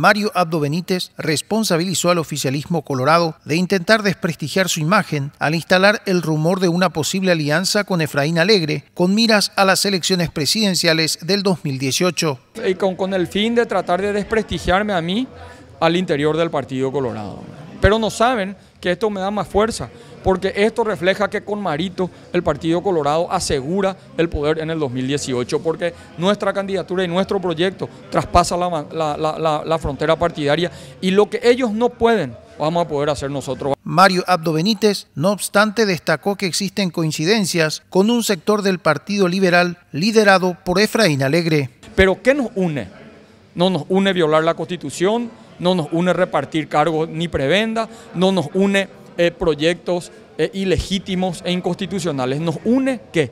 Mario Abdo Benítez responsabilizó al oficialismo colorado de intentar desprestigiar su imagen al instalar el rumor de una posible alianza con Efraín Alegre con miras a las elecciones presidenciales del 2018. Y con, con el fin de tratar de desprestigiarme a mí al interior del Partido Colorado. Pero no saben que esto me da más fuerza porque esto refleja que con Marito el Partido Colorado asegura el poder en el 2018, porque nuestra candidatura y nuestro proyecto traspasa la, frontera partidaria y lo que ellos no pueden vamos a poder hacer nosotros. Mario Abdo Benítez, no obstante, destacó que existen coincidencias con un sector del Partido Liberal liderado por Efraín Alegre. Pero ¿qué nos une? No nos une violar la Constitución, no nos une repartir cargos ni prebenda, no nos une eh, proyectos eh, ilegítimos e inconstitucionales. Nos une que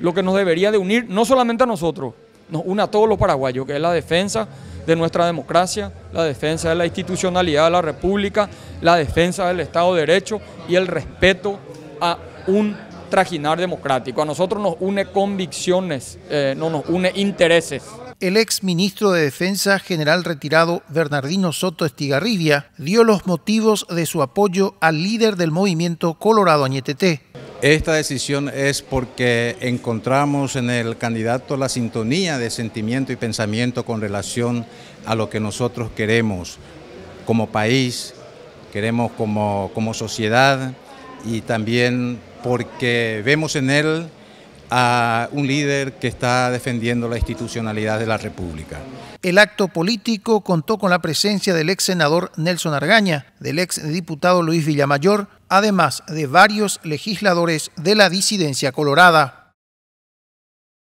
lo que nos debería de unir, no solamente a nosotros, nos une a todos los paraguayos, que es la defensa de nuestra democracia, la defensa de la institucionalidad de la República, la defensa del Estado de Derecho y el respeto a un trajinar democrático. A nosotros nos une convicciones, eh, no nos une intereses el ex ministro de Defensa general retirado Bernardino Soto Estigarribia dio los motivos de su apoyo al líder del movimiento Colorado Añetete. Esta decisión es porque encontramos en el candidato la sintonía de sentimiento y pensamiento con relación a lo que nosotros queremos como país, queremos como, como sociedad y también porque vemos en él a un líder que está defendiendo la institucionalidad de la República. El acto político contó con la presencia del ex senador Nelson Argaña, del ex diputado Luis Villamayor, además de varios legisladores de la disidencia colorada.